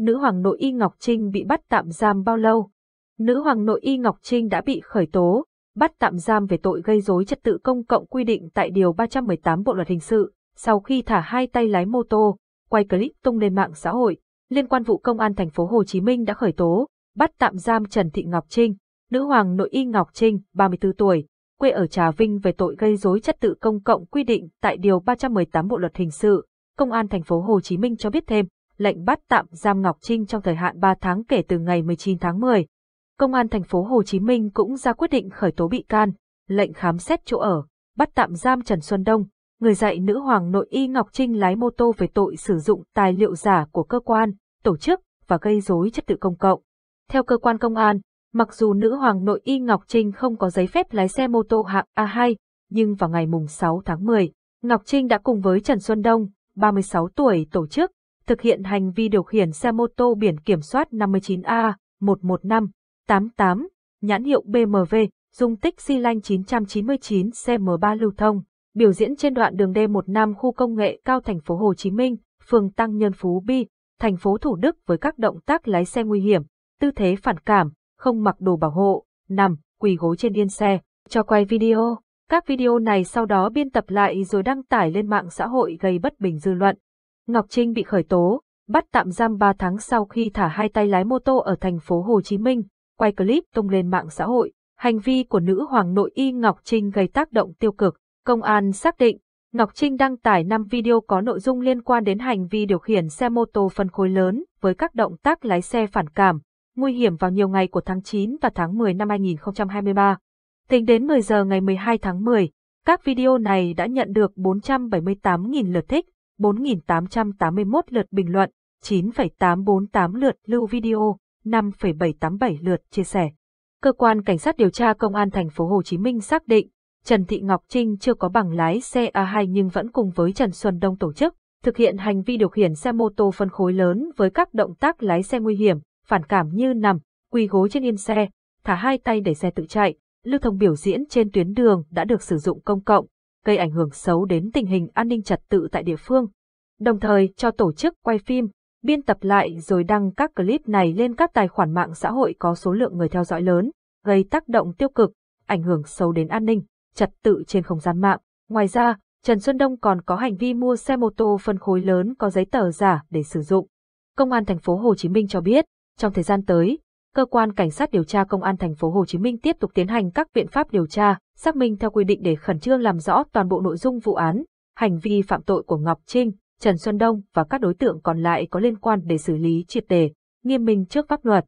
nữ hoàng nội y Ngọc Trinh bị bắt tạm giam bao lâu? Nữ hoàng nội y Ngọc Trinh đã bị khởi tố, bắt tạm giam về tội gây rối trật tự công cộng quy định tại Điều 318 Bộ Luật Hình sự, sau khi thả hai tay lái mô tô, quay clip tung lên mạng xã hội. Liên quan vụ công an thành phố Hồ Chí Minh đã khởi tố, bắt tạm giam Trần Thị Ngọc Trinh, nữ hoàng nội y Ngọc Trinh, 34 tuổi, quê ở Trà Vinh về tội gây rối trật tự công cộng quy định tại Điều 318 Bộ Luật Hình sự. Công an thành phố Hồ Chí Minh cho biết thêm, lệnh bắt tạm giam Ngọc Trinh trong thời hạn 3 tháng kể từ ngày 19 tháng 10. Công an thành phố Hồ Chí Minh cũng ra quyết định khởi tố bị can, lệnh khám xét chỗ ở, bắt tạm giam Trần Xuân Đông, người dạy nữ hoàng nội y Ngọc Trinh lái mô tô về tội sử dụng tài liệu giả của cơ quan, tổ chức và gây rối trật tự công cộng. Theo cơ quan công an, mặc dù nữ hoàng nội y Ngọc Trinh không có giấy phép lái xe mô tô hạng A2, nhưng vào ngày mùng 6 tháng 10, Ngọc Trinh đã cùng với Trần Xuân Đông, 36 tuổi tổ chức thực hiện hành vi điều khiển xe mô tô biển kiểm soát 59A11588, nhãn hiệu BMW, dung tích xi lanh 999 cm3 lưu thông, biểu diễn trên đoạn đường D15 khu công nghệ cao thành phố Hồ Chí Minh, phường Tăng Nhân Phú Bi, thành phố Thủ Đức với các động tác lái xe nguy hiểm, tư thế phản cảm, không mặc đồ bảo hộ, nằm, quỳ gối trên yên xe, cho quay video. Các video này sau đó biên tập lại rồi đăng tải lên mạng xã hội gây bất bình dư luận. Ngọc Trinh bị khởi tố, bắt tạm giam 3 tháng sau khi thả hai tay lái mô tô ở thành phố Hồ Chí Minh, quay clip tung lên mạng xã hội. Hành vi của nữ hoàng nội y Ngọc Trinh gây tác động tiêu cực. Công an xác định, Ngọc Trinh đăng tải 5 video có nội dung liên quan đến hành vi điều khiển xe mô tô phân khối lớn với các động tác lái xe phản cảm, nguy hiểm vào nhiều ngày của tháng 9 và tháng 10 năm 2023. Tính đến 10 giờ ngày 12 tháng 10, các video này đã nhận được 478.000 lượt thích 4.881 lượt bình luận, 9,848 lượt lưu video, 5,787 lượt chia sẻ. Cơ quan cảnh sát điều tra công an thành phố Hồ Chí Minh xác định Trần Thị Ngọc Trinh chưa có bằng lái xe A2 nhưng vẫn cùng với Trần Xuân Đông tổ chức thực hiện hành vi điều khiển xe mô tô phân khối lớn với các động tác lái xe nguy hiểm, phản cảm như nằm, quỳ gối trên yên xe, thả hai tay để xe tự chạy, lưu thông biểu diễn trên tuyến đường đã được sử dụng công cộng, gây ảnh hưởng xấu đến tình hình an ninh trật tự tại địa phương. Đồng thời cho tổ chức quay phim, biên tập lại rồi đăng các clip này lên các tài khoản mạng xã hội có số lượng người theo dõi lớn, gây tác động tiêu cực, ảnh hưởng xấu đến an ninh, trật tự trên không gian mạng. Ngoài ra, Trần Xuân Đông còn có hành vi mua xe mô tô phân khối lớn có giấy tờ giả để sử dụng. Công an thành phố Hồ Chí Minh cho biết, trong thời gian tới, cơ quan cảnh sát điều tra công an thành phố Hồ Chí Minh tiếp tục tiến hành các biện pháp điều tra, xác minh theo quy định để khẩn trương làm rõ toàn bộ nội dung vụ án, hành vi phạm tội của Ngọc Trinh, Trần Xuân Đông và các đối tượng còn lại có liên quan để xử lý triệt đề, nghiêm minh trước pháp luật.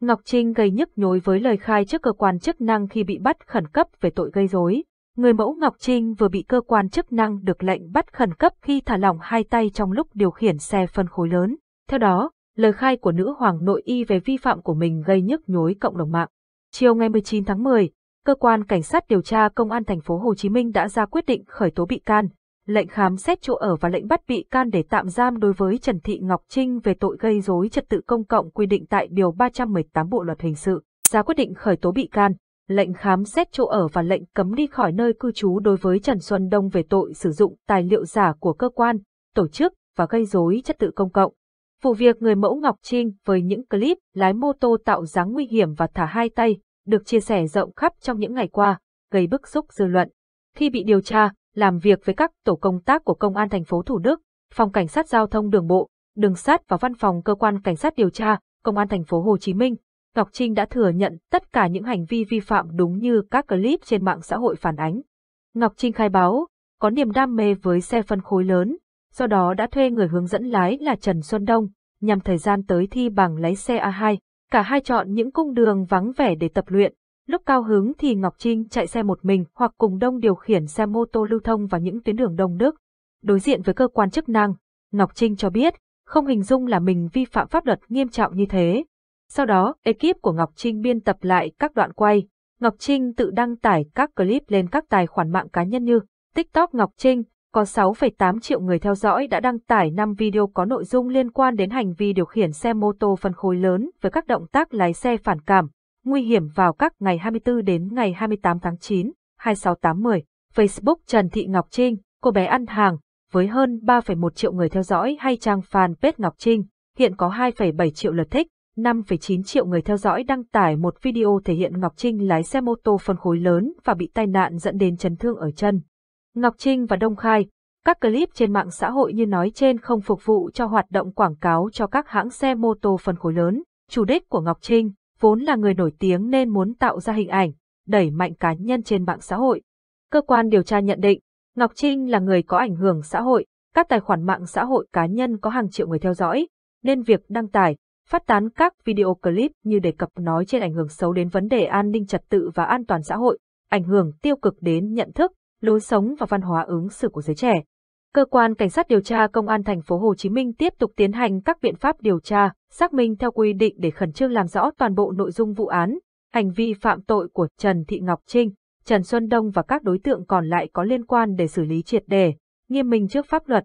Ngọc Trinh gây nhức nhối với lời khai trước cơ quan chức năng khi bị bắt khẩn cấp về tội gây rối. Người mẫu Ngọc Trinh vừa bị cơ quan chức năng được lệnh bắt khẩn cấp khi thả lỏng hai tay trong lúc điều khiển xe phân khối lớn. Theo đó, lời khai của nữ hoàng nội y về vi phạm của mình gây nhức nhối cộng đồng mạng. Chiều ngày 19 tháng 10, cơ quan cảnh sát điều tra công an thành phố Hồ Chí Minh đã ra quyết định khởi tố bị can, lệnh khám xét chỗ ở và lệnh bắt bị can để tạm giam đối với Trần Thị Ngọc Trinh về tội gây rối trật tự công cộng quy định tại điều 318 Bộ luật hình sự, ra quyết định khởi tố bị can, lệnh khám xét chỗ ở và lệnh cấm đi khỏi nơi cư trú đối với Trần Xuân Đông về tội sử dụng tài liệu giả của cơ quan, tổ chức và gây rối trật tự công cộng. Vụ việc người mẫu Ngọc Trinh với những clip lái mô tô tạo dáng nguy hiểm và thả hai tay được chia sẻ rộng khắp trong những ngày qua, gây bức xúc dư luận. Khi bị điều tra, làm việc với các tổ công tác của Công an thành phố Thủ Đức, Phòng Cảnh sát Giao thông Đường bộ, Đường sát và Văn phòng Cơ quan Cảnh sát điều tra, Công an thành phố Hồ Chí Minh, Ngọc Trinh đã thừa nhận tất cả những hành vi vi phạm đúng như các clip trên mạng xã hội phản ánh. Ngọc Trinh khai báo, có niềm đam mê với xe phân khối lớn, do đó đã thuê người hướng dẫn lái là Trần Xuân Đông, nhằm thời gian tới thi bằng lái xe A2. Cả hai chọn những cung đường vắng vẻ để tập luyện. Lúc cao hứng thì Ngọc Trinh chạy xe một mình hoặc cùng Đông điều khiển xe mô tô lưu thông vào những tuyến đường đông nước. Đối diện với cơ quan chức năng, Ngọc Trinh cho biết không hình dung là mình vi phạm pháp luật nghiêm trọng như thế. Sau đó, ekip của Ngọc Trinh biên tập lại các đoạn quay. Ngọc Trinh tự đăng tải các clip lên các tài khoản mạng cá nhân như TikTok Ngọc Trinh, có 6,8 triệu người theo dõi đã đăng tải 5 video có nội dung liên quan đến hành vi điều khiển xe mô tô phân khối lớn với các động tác lái xe phản cảm, nguy hiểm vào các ngày 24 đến ngày 28 tháng 9, 26810. Facebook Trần Thị Ngọc Trinh, cô bé ăn hàng, với hơn 3,1 triệu người theo dõi hay trang fanpage Ngọc Trinh, hiện có 2,7 triệu lượt thích, 5,9 triệu người theo dõi đăng tải một video thể hiện Ngọc Trinh lái xe mô tô phân khối lớn và bị tai nạn dẫn đến chấn thương ở chân. Ngọc Trinh và Đông Khai, các clip trên mạng xã hội như nói trên không phục vụ cho hoạt động quảng cáo cho các hãng xe mô tô phân khối lớn. Chủ đích của Ngọc Trinh vốn là người nổi tiếng nên muốn tạo ra hình ảnh, đẩy mạnh cá nhân trên mạng xã hội. Cơ quan điều tra nhận định, Ngọc Trinh là người có ảnh hưởng xã hội, các tài khoản mạng xã hội cá nhân có hàng triệu người theo dõi, nên việc đăng tải, phát tán các video clip như đề cập nói trên ảnh hưởng xấu đến vấn đề an ninh trật tự và an toàn xã hội, ảnh hưởng tiêu cực đến nhận thức, lối sống và văn hóa ứng xử của giới trẻ. Cơ quan cảnh sát điều tra công an thành phố Hồ Chí Minh tiếp tục tiến hành các biện pháp điều tra, xác minh theo quy định để khẩn trương làm rõ toàn bộ nội dung vụ án, hành vi phạm tội của Trần Thị Ngọc Trinh, Trần Xuân Đông và các đối tượng còn lại có liên quan để xử lý triệt đề, nghiêm minh trước pháp luật.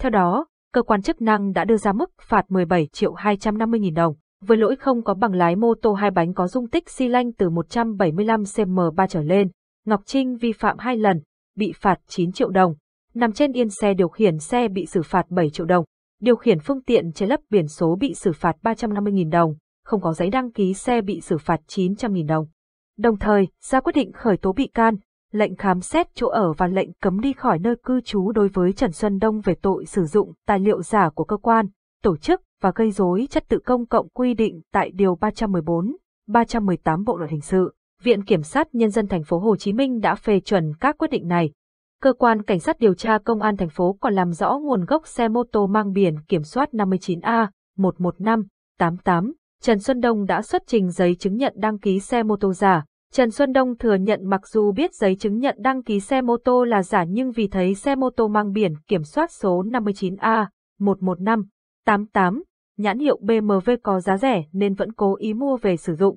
Theo đó, cơ quan chức năng đã đưa ra mức phạt 17 triệu 250 nghìn đồng, với lỗi không có bằng lái mô tô hai bánh có dung tích xi lanh từ 175 cm3 trở lên. Ngọc Trinh vi phạm hai lần, bị phạt 9 triệu đồng. Nằm trên yên xe điều khiển xe bị xử phạt 7 triệu đồng. Điều khiển phương tiện che lấp biển số bị xử phạt 350.000 đồng, không có giấy đăng ký xe bị xử phạt 900.000 đồng. Đồng thời, ra quyết định khởi tố bị can, lệnh khám xét chỗ ở và lệnh cấm đi khỏi nơi cư trú đối với Trần Xuân Đông về tội sử dụng tài liệu giả của cơ quan, tổ chức và gây rối trật tự công cộng quy định tại Điều 314, 318 Bộ Luật Hình sự. Viện Kiểm sát Nhân dân thành phố Hồ Chí Minh đã phê chuẩn các quyết định này. Cơ quan Cảnh sát điều tra Công an thành phố còn làm rõ nguồn gốc xe mô tô mang biển kiểm soát 59A11588. Trần Xuân Đông đã xuất trình giấy chứng nhận đăng ký xe mô tô giả. Trần Xuân Đông thừa nhận mặc dù biết giấy chứng nhận đăng ký xe mô tô là giả nhưng vì thấy xe mô tô mang biển kiểm soát số 59A11588, nhãn hiệu BMW có giá rẻ nên vẫn cố ý mua về sử dụng.